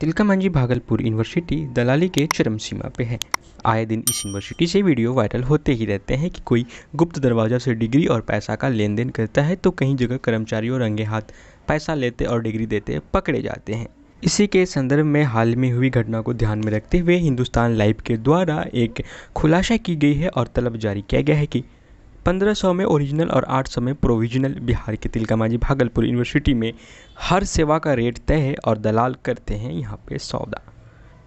Tilkamanjhi Bhagalpur university दलाली के चरम सीमा पे है आए दिन इस यूनिवर्सिटी से वीडियो वायरल होते ही रहते हैं कि कोई गुप्त दरवाजा से डिग्री और पैसा का लेन देन करता है तो कहीं जगह कर्मचारियों रंगे हाथ पैसा लेते और डिग्री देते पकड़े जाते हैं इसी के संदर्भ में हाल में हुई घटना को ध्यान में रखते हुए हिंदुस्तान लाइव के द्वारा एक खुलासा की गई है और तलब जारी किया गया है कि 1500 में ओरिजिनल और 800 में प्रोविजनल बिहार के तिलकामाझी भागलपुर यूनिवर्सिटी में हर सेवा का रेट तय है और दलाल करते हैं यहाँ पे सौदा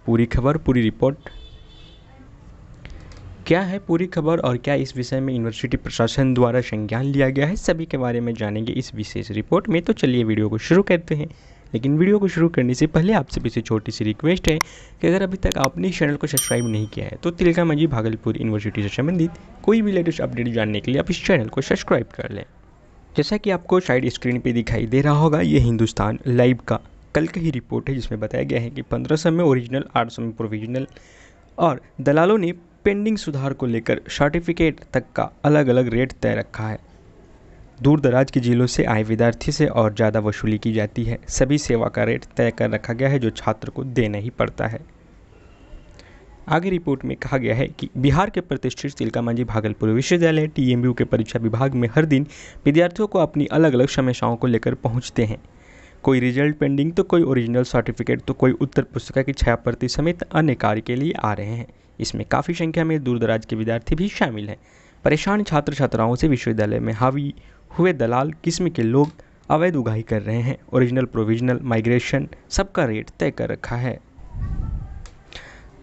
पूरी खबर पूरी रिपोर्ट क्या है पूरी खबर और क्या इस विषय में यूनिवर्सिटी प्रशासन द्वारा संज्ञान लिया गया है सभी के बारे में जानेंगे इस विशेष रिपोर्ट में तो चलिए वीडियो को शुरू करते हैं लेकिन वीडियो को शुरू करने से पहले आपसे पीछे छोटी सी रिक्वेस्ट है कि अगर अभी तक आपने इस चैनल को सब्सक्राइब नहीं किया है तो तिलका मंझी भागलपुर यूनिवर्सिटी से संबंधित कोई भी लेटेस्ट अपडेट जानने के लिए आप इस चैनल को सब्सक्राइब कर लें जैसा कि आपको साइड स्क्रीन पर दिखाई दे रहा होगा ये हिंदुस्तान लाइव का कल का ही रिपोर्ट है जिसमें बताया गया है कि पंद्रह सौ में ओरिजिनल आठ सौ में प्रोविजनल और दलालों ने पेंडिंग सुधार को लेकर सर्टिफिकेट तक का अलग अलग रेट तय रखा है दूर दराज के जिलों से आए विद्यार्थी से और ज़्यादा वसूली की जाती है सभी सेवा का रेट तय कर रखा गया है जो छात्र को देना ही पड़ता है आगे रिपोर्ट में कहा गया है कि बिहार के प्रतिष्ठित तिलका मांझी भागलपुर विश्वविद्यालय टीएमयू के परीक्षा विभाग में हर दिन विद्यार्थियों को अपनी अलग अलग समस्याओं को लेकर पहुंचते हैं कोई रिजल्ट पेंडिंग तो कोई ओरिजिनल सर्टिफिकेट तो कोई उत्तर पुस्तिका की छाया प्रति समेत अन्य कार्य के लिए आ रहे हैं इसमें काफ़ी संख्या में दूर दराज के विद्यार्थी भी शामिल हैं परेशान छात्र छात्राओं से विश्वविद्यालय में हावी हुए दलाल किस्म के लोग अवैध उगाही कर रहे हैं ओरिजिनल प्रोविजनल माइग्रेशन सबका रेट तय कर रखा है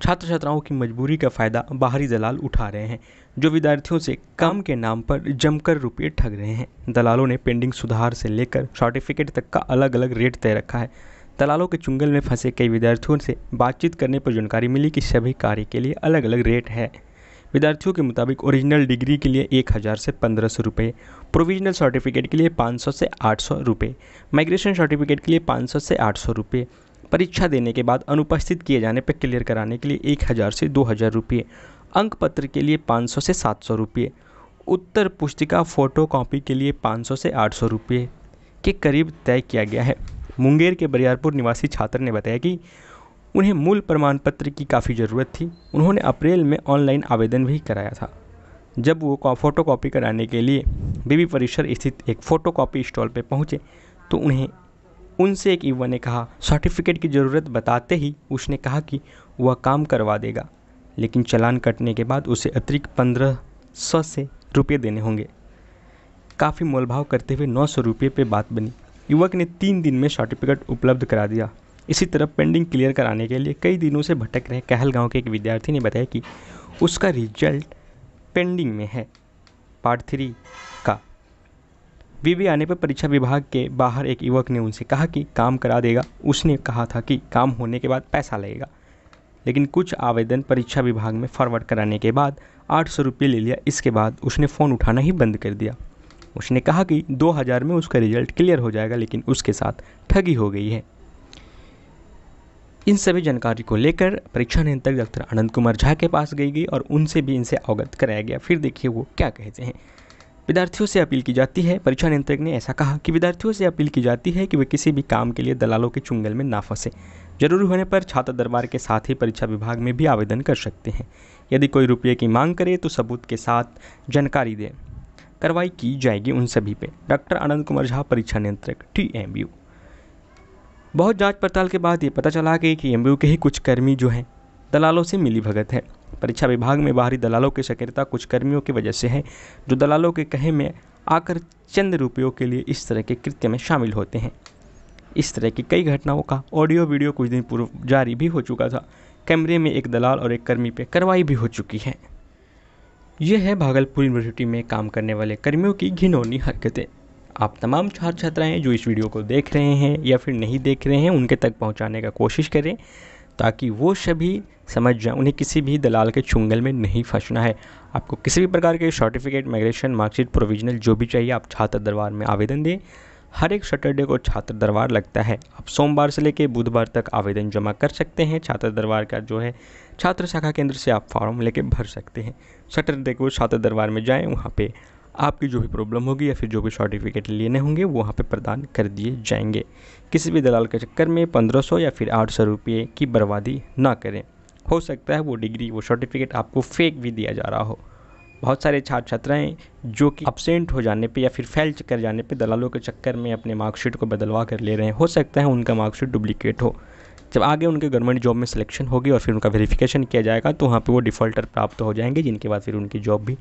छात्र छात्राओं की मजबूरी का फ़ायदा बाहरी दलाल उठा रहे हैं जो विद्यार्थियों से काम के नाम पर जमकर रुपये ठग रहे हैं दलालों ने पेंडिंग सुधार से लेकर सर्टिफिकेट तक का अलग अलग रेट तय रखा है दलालों के चुंगल में फंसे कई विद्यार्थियों से बातचीत करने पर जानकारी मिली कि सभी कार्य के लिए अलग अलग रेट है विद्यार्थियों के मुताबिक ओरिजिनल डिग्री के लिए एक हज़ार से पंद्रह सौ रुपये प्रोविजनल सर्टिफिकेट के लिए पाँच सौ से आठ सौ रुपये माइग्रेशन सर्टिफिकेट के लिए पाँच सौ से आठ सौ रुपये परीक्षा देने के बाद अनुपस्थित किए जाने पर क्लियर कराने के लिए एक हज़ार से दो हज़ार रुपये अंक पत्र के लिए पाँच सौ से सात सौ रुपये उत्तर पुस्तिका फ़ोटो कॉपी के लिए पाँच सौ से आठ सौ रुपये के करीब तय किया गया है मुंगेर के बरियारपुर निवासी छात्र ने बताया कि उन्हें मूल प्रमाण पत्र की काफ़ी ज़रूरत थी उन्होंने अप्रैल में ऑनलाइन आवेदन भी कराया था जब वो फोटो कॉपी कराने के लिए बीबी परिसर स्थित एक फ़ोटो कॉपी स्टॉल पर पहुँचे तो उन्हें उनसे एक युवा ने कहा सर्टिफिकेट की ज़रूरत बताते ही उसने कहा कि वह काम करवा देगा लेकिन चलान कटने के बाद उसे अतिरिक्त पंद्रह सौ से रुपये देने होंगे काफ़ी मोलभाव करते हुए नौ सौ रुपये पर बात बनी युवक ने तीन दिन में सर्टिफिकेट उपलब्ध करा दिया इसी तरह पेंडिंग क्लियर कराने के लिए कई दिनों से भटक रहे कहलगांव के एक विद्यार्थी ने बताया कि उसका रिजल्ट पेंडिंग में है पार्ट थ्री का वीवी आने पर परीक्षा विभाग के बाहर एक युवक ने उनसे कहा कि काम करा देगा उसने कहा था कि काम होने के बाद पैसा लगेगा लेकिन कुछ आवेदन परीक्षा विभाग में फॉरवर्ड कराने के बाद आठ सौ रुपये ले लिया इसके बाद उसने फ़ोन उठाना ही बंद कर दिया उसने कहा कि 2000 में उसका रिजल्ट क्लियर हो जाएगा लेकिन उसके साथ ठगी हो गई है इन सभी जानकारी को लेकर परीक्षा नियंत्रक डॉक्टर आनंद कुमार झा के पास गई गई और उनसे भी इनसे अवगत कराया गया फिर देखिए वो क्या कहते हैं विद्यार्थियों से अपील की जाती है परीक्षा नियंत्रक ने ऐसा कहा कि विद्यार्थियों से अपील की जाती है कि वे किसी भी काम के लिए दलालों के चुंगल में ना फंसे जरूरी होने पर छात्र दरबार के साथ ही परीक्षा विभाग में भी आवेदन कर सकते हैं यदि कोई रुपये की मांग करे तो सबूत के साथ जानकारी दें कार्रवाई की जाएगी उन सभी पे डॉक्टर आनंद कुमार झा परीक्षा नियंत्रक टी एम यू बहुत जांच पड़ताल के बाद ये पता चला कि कि एम के ही कुछ कर्मी जो हैं दलालों से मिली भगत है परीक्षा विभाग में बाहरी दलालों की सक्रियता कुछ कर्मियों की वजह से है जो दलालों के कहे में आकर चंद रुपयों के लिए इस तरह के कृत्य में शामिल होते हैं इस तरह की कई घटनाओं का ऑडियो वीडियो कुछ दिन पूर्व जारी भी हो चुका था कैमरे में एक दलाल और एक कर्मी पर कार्रवाई भी हो चुकी है यह है भागलपुर यूनिवर्सिटी में काम करने वाले कर्मियों की घिनौनी हरकतें आप तमाम छात्र छात्राएँ जो इस वीडियो को देख रहे हैं या फिर नहीं देख रहे हैं उनके तक पहुँचाने का कोशिश करें ताकि वो सभी समझ जाएं उन्हें किसी भी दलाल के चुंगल में नहीं फंसना है आपको किसी भी प्रकार के सर्टिफिकेट माइग्रेशन मार्कशीट प्रोविजनल जो भी चाहिए आप छात्र दरबार में आवेदन दें हर एक सैटरडे को छात्र दरबार लगता है आप सोमवार से लेकर बुधवार तक आवेदन जमा कर सकते हैं छात्र दरबार का जो है छात्र शाखा केंद्र से आप फॉर्म लेके भर सकते हैं सैटरडे को छात्र दरबार में जाएं वहाँ पे आपकी जो भी प्रॉब्लम होगी या फिर जो भी सर्टिफिकेट लेने होंगे वो वहाँ पर प्रदान कर दिए जाएंगे किसी भी दलाल के चक्कर में पंद्रह सौ या फिर आठ सौ रुपये की बर्बादी ना करें हो सकता है वो डिग्री वो सर्टिफिकेट आपको फेक भी दिया जा रहा हो बहुत सारे छात्र छात्राएं जो कि अपसेंट हो जाने पे या फिर फेल कर जाने पे दलालों के चक्कर में अपने मार्कशीट को बदलवा कर ले रहे हैं हो सकता है उनका मार्कशीट डुप्लीकेट हो जब आगे उनके गवर्नमेंट जॉब में सिलेक्शन होगी और फिर उनका वेरिफिकेशन किया जाएगा तो वहाँ पर वो डिफ़ॉल्टर प्राप्त हो जाएंगे जिनके बाद फिर उनकी जॉब भी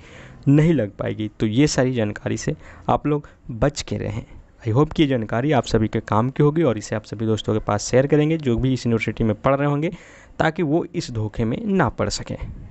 नहीं लग पाएगी तो ये सारी जानकारी से आप लोग बच के रहें आई होप कि ये जानकारी आप सभी के काम की होगी और इसे आप सभी दोस्तों के पास शेयर करेंगे जो भी इस यूनिवर्सिटी में पढ़ रहे होंगे ताकि वो इस धोखे में ना पड़ सकें